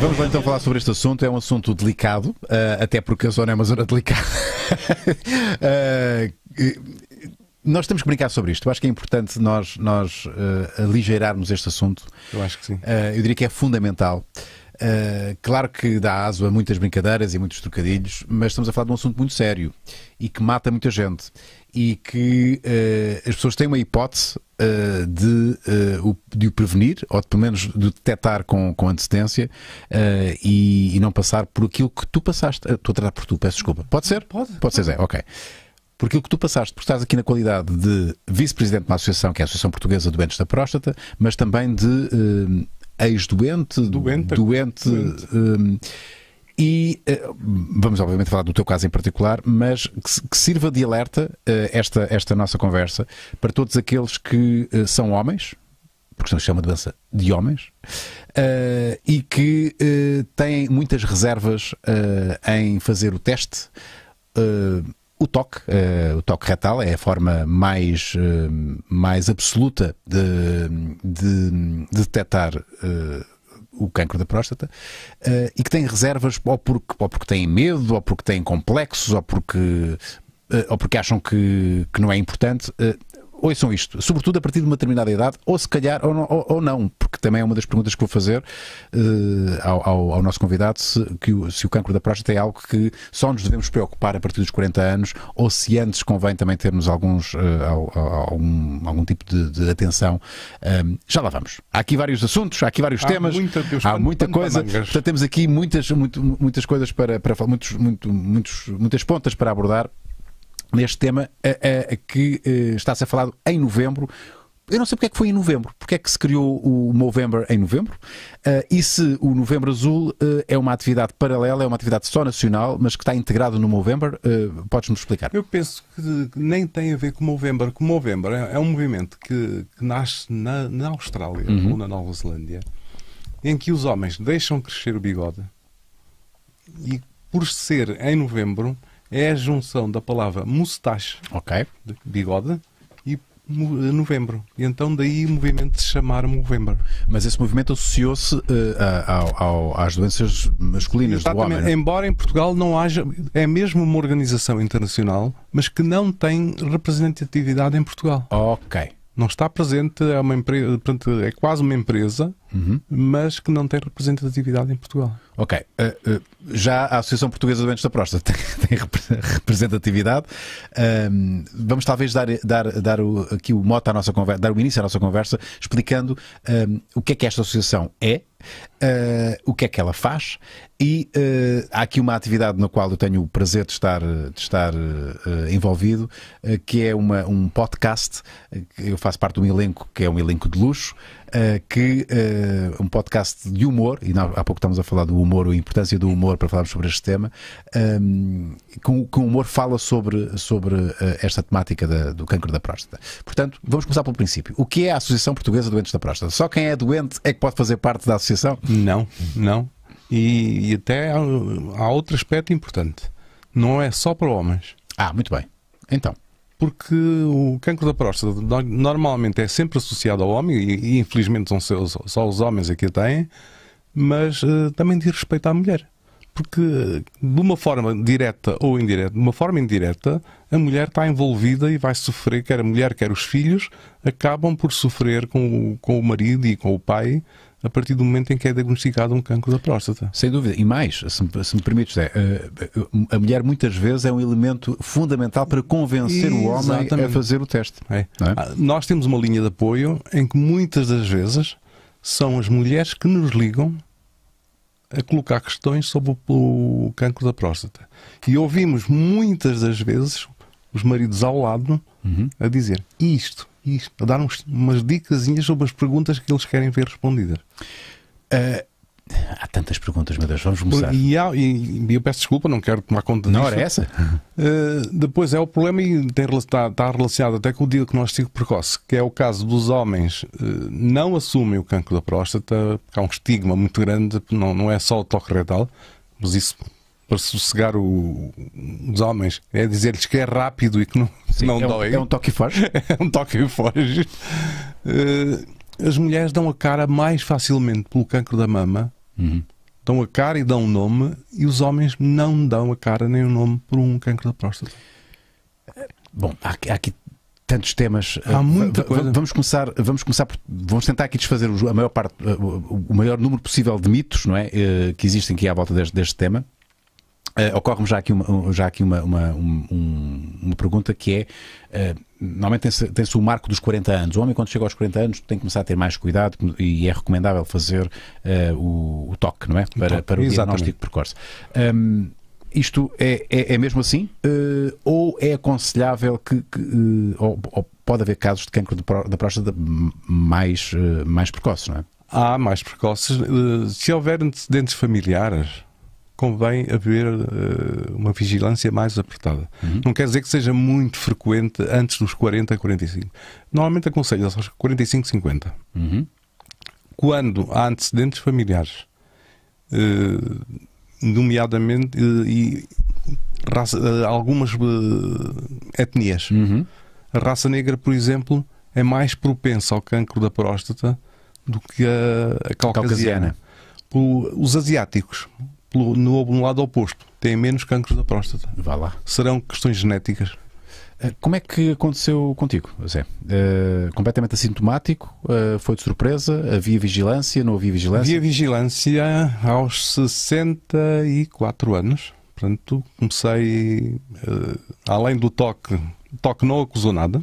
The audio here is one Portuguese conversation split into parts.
Vamos lá então falar sobre este assunto. É um assunto delicado, uh, até porque a zona é uma zona delicada. uh, nós temos que brincar sobre isto. Eu acho que é importante nós, nós uh, ah, aligeirarmos este assunto. Eu acho que sim. eu diria que é fundamental. Eh, claro que dá aso a muitas brincadeiras e muitos trocadilhos, mas estamos a falar de um assunto muito sério e que mata muita gente e que uh, as pessoas têm uma hipótese uh, de, o, de o prevenir ou de, pelo menos de o detectar com, com antecedência e, e, não passar por aquilo que tu passaste. Estou a tratar por tu, peço desculpa. Pode ser? Pode. Pode ser, Zé, ok por aquilo que tu passaste, porque estás aqui na qualidade de vice-presidente de uma associação, que é a Associação Portuguesa de Doentes da Próstata, mas também de uh, ex-doente, doente, doente, doente. Um, e eh, vamos, obviamente, falar do teu caso em particular, mas que, que sirva de alerta eh, esta, esta nossa conversa para todos aqueles que eh, são homens, porque isto se chama doença de homens, uh, e que uh, têm muitas reservas uh, em fazer o teste o toque, uh, o toque retal é a forma mais, uh, mais absoluta de, de, de detectar uh, o cancro da próstata e que tem reservas ou porque, ou porque têm medo, ou porque têm complexos, ou porque, ou porque acham que, que não é importante ouçam isto, sobretudo a partir de uma determinada idade, ou se calhar, ou não, ou, ou não porque também é uma das perguntas que vou fazer uh, ao, ao, nosso convidado, se, que o, se o cancro da próstata é algo que só nos devemos preocupar a partir dos 40 anos, ou se antes convém também termos alguns, uh, algum, algum tipo de, de atenção. Um, já lá vamos. Há aqui vários assuntos, há aqui vários há temas, muita, Deus, há muita coisa, portanto temos aqui muitas, muito, muitas coisas para, para muitos, muito, muitos, muitas pontas para abordar neste tema a, que eh, está a ser falado em novembro. Eu não sei porque é que foi em novembro, porque é que se criou o Movember em novembro uh, e se o Novembro Azul uh, é uma atividade paralela, é uma atividade só nacional, mas que está integrado no Movember, uh, podes-me explicar? Eu penso que nem tem a ver com o Movember, com o Movember é, é, um movimento que, que nasce na, na Austrália uhum. ou na Nova Zelândia, em que os homens deixam crescer o bigode e por ser em novembro é a junção da palavra mustache, okay. bigode, e novembro. E então daí o movimento de chamar Movember. Mas esse movimento associou-se uh, às doenças masculinas Exatamente. do homem. É? Embora em Portugal não haja, é mesmo uma organização internacional, mas que não tem representatividade em Portugal. Ok. Não está presente, é, uma empresa, é quase uma empresa, uhum. mas que não tem representatividade em Portugal. Ok. Uh, uh, já a Associação Portuguesa de Doentes da Próstata tem, tem representatividade. vamos talvez dar, dar, dar o, aqui o mote à nossa conversa, dar o início à nossa conversa, explicando o que é que esta associação é, Uh, o que é que ela faz e uh, há aqui uma atividade na qual eu tenho o prazer de estar, de estar uh, envolvido, que é uma, um podcast, eu faço parte de um elenco que é um elenco de luxo, eh, que uh, um podcast de humor, e não, há pouco estamos a falar do humor, a importância do humor para falarmos sobre este tema, um, ehm, com, o humor fala sobre, sobre uh, esta temática da, do câncer da próstata. Portanto, vamos começar pelo princípio. O que é a Associação Portuguesa de Doentes da Próstata? Só quem é doente é que pode fazer parte da associação? Não, não. E, e até há, há outro aspecto importante. Não é só para homens. Ah, muito bem. Então porque o cancro da próstata normalmente é sempre associado ao homem, e, infelizmente são só os homens é que a têm, mas uh, também diz respeito à mulher. Porque, eh, de uma forma direta ou indireta, de uma forma indireta, a mulher está envolvida e vai sofrer, quer a mulher, quer os filhos, acabam por sofrer com o, com o marido e com o pai a partir do momento em que é diagnosticado um cancro da próstata. Sem dúvida. E mais, se me, se me permites, é, a mulher muitas vezes é um elemento fundamental para convencer Exatamente. o homem a fazer o teste. É. É? Ah, nós temos uma linha de apoio em que muitas das vezes são as mulheres que nos ligam a colocar questões sobre o, o cancro da próstata. E ouvimos muitas das vezes os maridos ao lado uhum. a dizer isto e a dar uns, umas dicasinhas sobre as perguntas que eles querem ver respondidas. Uh, há tantas perguntas, meu Deus, vamos começar. E, há, e, e eu peço desculpa, não quero tomar conta disso. Não era essa? Uh, depois é o problema e tem, está, está, relacionado até com o diagnóstico precoce, que é o caso dos homens uh, não assumem o cancro da próstata, porque há um estigma muito grande, não, não é só o toque retal, mas isso para sossegar o, os homens é dizer-lhes que é rápido e que não, Sim, não é dói. Um, é um toque e foge. é um toque e foge. Uh, as mulheres dão a cara mais facilmente pelo cancro da mama, uhum. dão a cara e dão o um nome, e os homens não dão a cara nem o nome por um cancro da próstata. Bom, há, há aqui tantos temas. Há eh, muita coisa. Vamos começar, vamos começar por, vamos tentar aqui desfazer a maior parte, eh, o maior número possível de mitos, não é, que existem aqui à volta deste, deste tema. Uh, Ocorre-me já aqui, uma, já aqui uma, uma, uma pergunta que é: uh, normalmente tem-se tem o marco dos 40 anos. O homem, quando chega aos 40 anos, tem que começar a ter mais cuidado e é recomendável fazer uh, o, o, toque, não é? Para, o, para o diagnóstico precoce. Um, ehm, isto é, é, é, mesmo assim? Uh, ou é aconselhável que. que uh, ou, ou, pode haver casos de cancro da próstata mais, uh, mais precoces, não é? Há mais precoces. Se houver antecedentes familiares, convém haver uh, uma vigilância mais apertada. Uhum. Não quer dizer que seja muito frequente antes dos 40, 45. Normalmente aconselho se aos 45, 50. Uhum. Quando há antecedentes familiares, uh, nomeadamente uh, e raça, algumas etnias. Uhum. A raça negra, por exemplo, é mais propensa ao cancro da próstata do que a, a caucasiana. caucasiana. os asiáticos, pelo, no, no lado oposto. Têm menos cancro da próstata. Vá lá. Serão questões genéticas. Eh, como é que aconteceu contigo, Zé? Uh, completamente assintomático? Uh, foi de surpresa? Havia vigilância? Não havia vigilância? Havia vigilância aos 64 anos. Portanto, comecei, uh, além do toque, toque não acusou nada,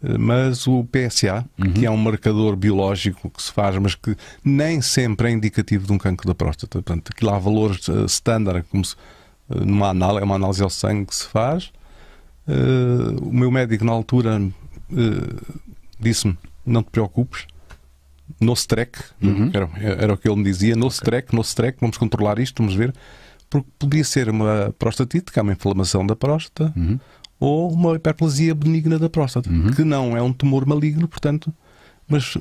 mas o PSA, uhum. que é um marcador biológico que se faz, mas que nem sempre é indicativo de um cancro da próstata. Portanto, aquilo há valores uh, standard, é como se, uh, numa análise, é uma análise ao sangue que se faz. Uh, o meu médico, na altura, disse-me: não te preocupes, no streck uhum. era, era, o que ele me dizia: no okay. track, no streck vamos controlar isto, vamos ver. Porque podia ser uma prostatite, que é uma inflamação da próstata, uhum ou uma hiperplasia benigna da próstata, uhum. que não é um tumor maligno, portanto, mas uh,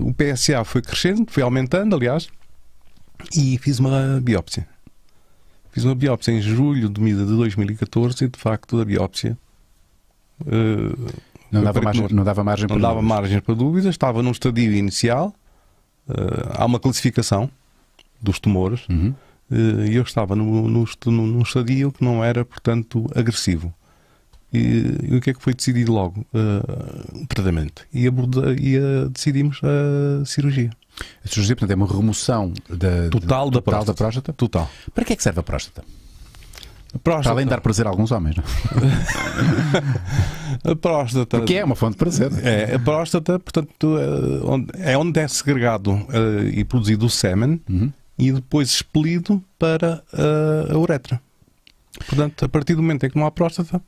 o PSA foi crescendo, foi aumentando, aliás, e fiz uma biópsia. Fiz uma biópsia em julho de 2014 e, de facto, a biópsia. Uh, não, dava margem, não, dava margem, não para dava dúvidas. margem para dúvidas, estava num estadio inicial. Uh, há uma classificação dos tumores. Uhum e eh, eu estava num, num, num estadio que não era, portanto, agressivo. E, o que é que foi decidido logo? Uh, eh, tratamento. E, aborda, e decidimos a cirurgia. A cirurgia, portanto, é uma remoção da, total, de, da, total próstata. da, próstata. Total. Para que é que serve a próstata? próstata. Para além de dar prazer a alguns homens, não? É? a próstata. Porque é uma fonte de prazer. É? é, a próstata, portanto, é onde é, é segregado uh, e produzido o sêmen. Uhum e depois expelido para a, eh, a uretra. Portanto, a partir do momento em que não há próstata.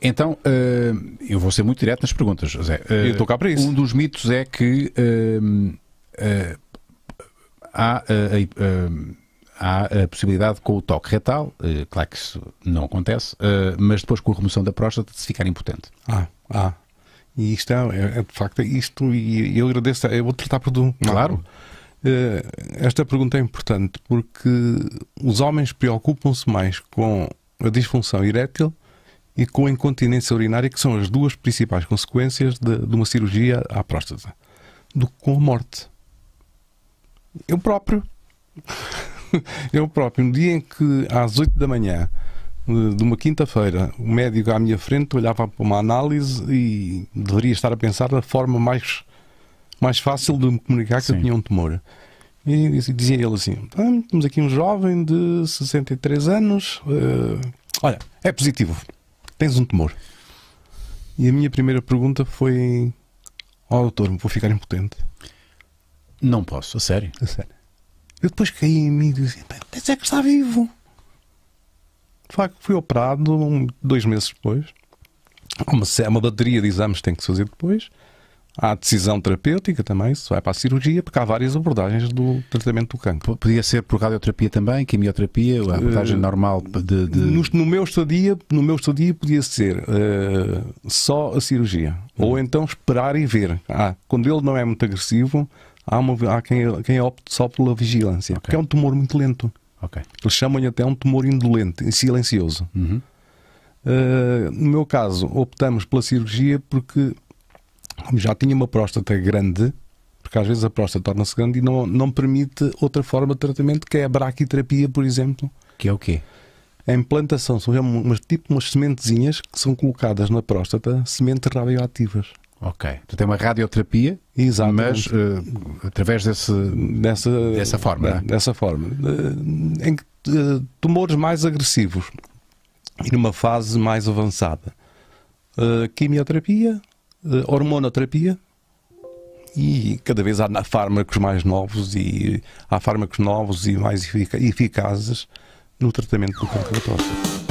Então, uh, eu vou ser muito direto nas perguntas, José. Uh, eu eh, estou cá para isso. Um dos mitos é que uh, há, há a possibilidade com o toque retal, claro que isso não acontece, mas depois com a remoção da próstata de se ficar impotente. Ah, ah. E isto é, é, é de facto, isto, e eu agradeço, eu vou tratar por do. Claro. claro. Eh, esta pergunta é importante porque os homens preocupam-se mais com a disfunção erétil e com a incontinência urinária, que são as duas principais consequências de, de uma cirurgia à próstata, do que com a morte. Eu próprio. Eu próprio, no dia em que às 8 da manhã eh, de uma quinta-feira, o médico à minha frente olhava para uma análise e deveria estar a pensar da forma mais mais fácil de me comunicar que Sim. eu tinha um tumor. E dizia ele assim: ah, temos aqui um jovem de 63 anos. Uh, olha, é positivo. Tens um tumor. E a minha primeira pergunta foi: Ó oh, doutor, vou ficar impotente? Não posso, a sério. A sério. Eu depois caí em mim e dizia: Mas é que está vivo. De facto, fui operado um, dois meses depois. Há uma, uma bateria de exames que tem que se fazer depois. Há decisão terapêutica também, se vai para a cirurgia, porque há várias abordagens do tratamento do cancro. Podia ser por radioterapia também, quimioterapia, a abordagem uh, normal de... de... No, no, meu estadia, no meu estadia podia ser uh, só a cirurgia, uhum. ou então esperar e ver. Ah, quando ele não é muito agressivo, há, uma, há quem, quem opte só pela vigilância, okay. porque é um tumor muito lento. Okay. Eles chamam-lhe até um tumor indolente silencioso. Uhum. Uh, no meu caso, optamos pela cirurgia porque como já tinha uma próstata grande, porque às vezes a próstata torna-se grande e não, não permite outra forma de tratamento, que é a braquiterapia, por exemplo. Que é o quê? A implantação, são umas, tipo umas sementezinhas que são colocadas na próstata, sementes radioativas. Ok. Então tem é uma radioterapia, Exatamente. mas uh, através desse, dessa, dessa forma. Né? Dessa forma. Uh, em que uh, tumores mais agressivos e numa fase mais avançada. quimioterapia, eh, hormonoterapia e cada vez há fármacos mais novos e há fármacos novos e mais eficazes no tratamento do câncer da próstata.